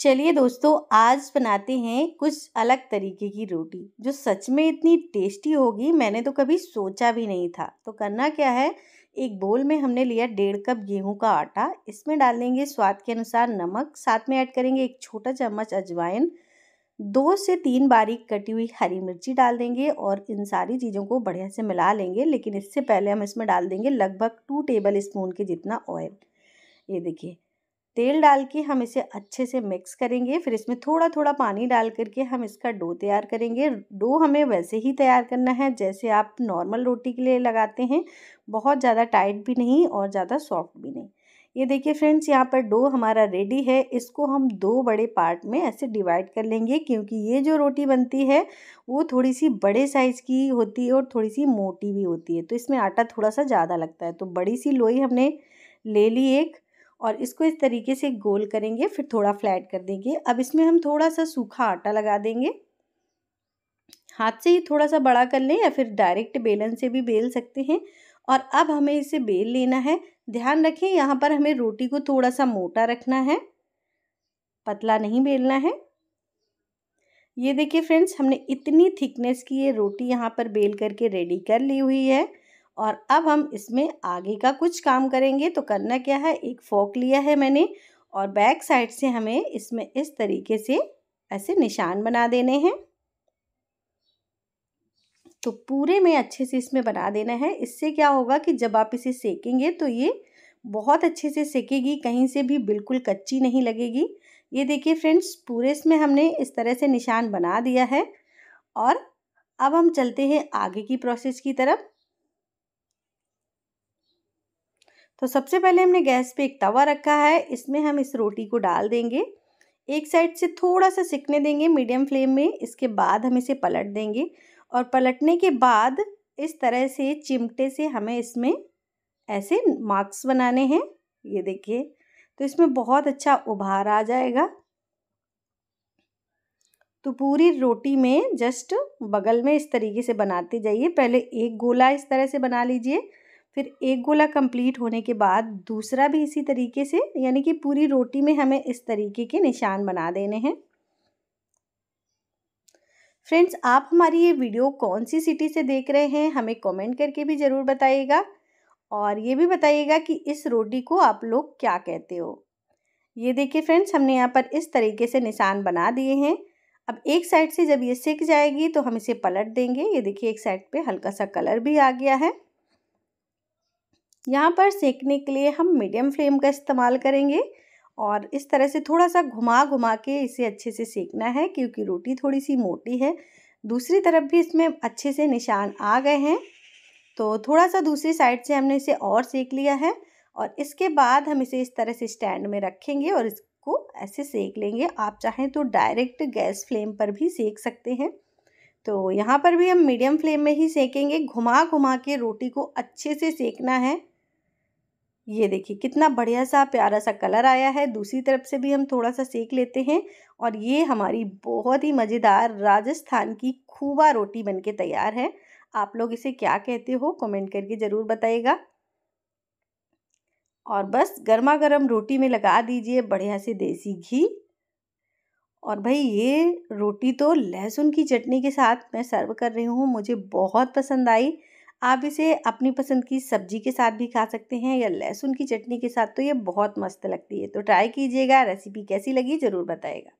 चलिए दोस्तों आज बनाते हैं कुछ अलग तरीके की रोटी जो सच में इतनी टेस्टी होगी मैंने तो कभी सोचा भी नहीं था तो करना क्या है एक बोल में हमने लिया डेढ़ कप गेहूं का आटा इसमें डाल देंगे स्वाद के अनुसार नमक साथ में ऐड करेंगे एक छोटा चम्मच अजवाइन दो से तीन बारीक कटी हुई हरी मिर्ची डाल देंगे और इन सारी चीज़ों को बढ़िया से मिला लेंगे लेकिन इससे पहले हम इसमें डाल देंगे लगभग टू टेबल स्पून के जितना ऑयल ये देखिए तेल डाल के हम इसे अच्छे से मिक्स करेंगे फिर इसमें थोड़ा थोड़ा पानी डाल करके हम इसका डो तैयार करेंगे डो हमें वैसे ही तैयार करना है जैसे आप नॉर्मल रोटी के लिए लगाते हैं बहुत ज़्यादा टाइट भी नहीं और ज़्यादा सॉफ्ट भी नहीं ये देखिए फ्रेंड्स यहाँ पर डो हमारा रेडी है इसको हम दो बड़े पार्ट में ऐसे डिवाइड कर लेंगे क्योंकि ये जो रोटी बनती है वो थोड़ी सी बड़े साइज़ की होती है और थोड़ी सी मोटी भी होती है तो इसमें आटा थोड़ा सा ज़्यादा लगता है तो बड़ी सी लोई हमने ले ली एक और इसको इस तरीके से गोल करेंगे फिर थोड़ा फ्लैट कर देंगे अब इसमें हम थोड़ा सा सूखा आटा लगा देंगे हाथ से ही थोड़ा सा बड़ा कर लें या फिर डायरेक्ट बेलन से भी बेल सकते हैं और अब हमें इसे बेल लेना है ध्यान रखें यहाँ पर हमें रोटी को थोड़ा सा मोटा रखना है पतला नहीं बेलना है ये देखिए फ्रेंड्स हमने इतनी थिकनेस की ये रोटी यहाँ पर बेल करके रेडी कर ली हुई है और अब हम इसमें आगे का कुछ काम करेंगे तो करना क्या है एक फोक लिया है मैंने और बैक साइड से हमें इसमें इस तरीके से ऐसे निशान बना देने हैं तो पूरे में अच्छे से इसमें बना देना है इससे क्या होगा कि जब आप इसे सेकेंगे तो ये बहुत अच्छे से सेकेगी कहीं से भी बिल्कुल कच्ची नहीं लगेगी ये देखिए फ्रेंड्स पूरे इसमें हमने इस तरह से निशान बना दिया है और अब हम चलते हैं आगे की प्रोसेस की तरफ तो सबसे पहले हमने गैस पे एक तवा रखा है इसमें हम इस रोटी को डाल देंगे एक साइड से थोड़ा सा सिकने देंगे मीडियम फ्लेम में इसके बाद हम इसे पलट देंगे और पलटने के बाद इस तरह से चिमटे से हमें इसमें ऐसे मार्क्स बनाने हैं ये देखिए तो इसमें बहुत अच्छा उभार आ जाएगा तो पूरी रोटी में जस्ट बगल में इस तरीके से बनाते जाइए पहले एक गोला इस तरह से बना लीजिए फिर एक गोला कंप्लीट होने के बाद दूसरा भी इसी तरीके से यानी कि पूरी रोटी में हमें इस तरीके के निशान बना देने हैं फ्रेंड्स आप हमारी ये वीडियो कौन सी सिटी से देख रहे हैं हमें कमेंट करके भी ज़रूर बताइएगा और ये भी बताइएगा कि इस रोटी को आप लोग क्या कहते हो ये देखिए फ्रेंड्स हमने यहाँ पर इस तरीके से निशान बना दिए हैं अब एक साइड से जब ये सिक जाएगी तो हम इसे पलट देंगे ये देखिए एक साइड पे हल्का सा कलर भी आ गया है यहाँ पर सेकने के लिए हम मीडियम फ्लेम का इस्तेमाल करेंगे और इस तरह से थोड़ा सा घुमा घुमा के इसे अच्छे से सेकना है क्योंकि रोटी थोड़ी सी मोटी है दूसरी तरफ भी इसमें अच्छे से निशान आ गए हैं तो थोड़ा सा दूसरी साइड से हमने इसे और सेक लिया है और इसके बाद हम इसे इस तरह से स्टैंड में रखेंगे और इसको ऐसे सेक लेंगे आप चाहें तो डायरेक्ट गैस फ्लेम पर भी सेक सकते हैं तो यहाँ पर भी हम मीडियम फ्लेम में ही सेकेंगे घुमा घुमा के रोटी को अच्छे से सेकना है ये देखिए कितना बढ़िया सा प्यारा सा कलर आया है दूसरी तरफ से भी हम थोड़ा सा सेक लेते हैं और ये हमारी बहुत ही मज़ेदार राजस्थान की खूबा रोटी बनके तैयार है आप लोग इसे क्या कहते हो कमेंट करके ज़रूर बताइएगा और बस गर्मा गर्म रोटी में लगा दीजिए बढ़िया से देसी घी और भाई ये रोटी तो लहसुन की चटनी के साथ मैं सर्व कर रही हूँ मुझे बहुत पसंद आई आप इसे अपनी पसंद की सब्जी के साथ भी खा सकते हैं या लहसुन की चटनी के साथ तो ये बहुत मस्त लगती है तो ट्राई कीजिएगा रेसिपी कैसी लगी ज़रूर बताएगा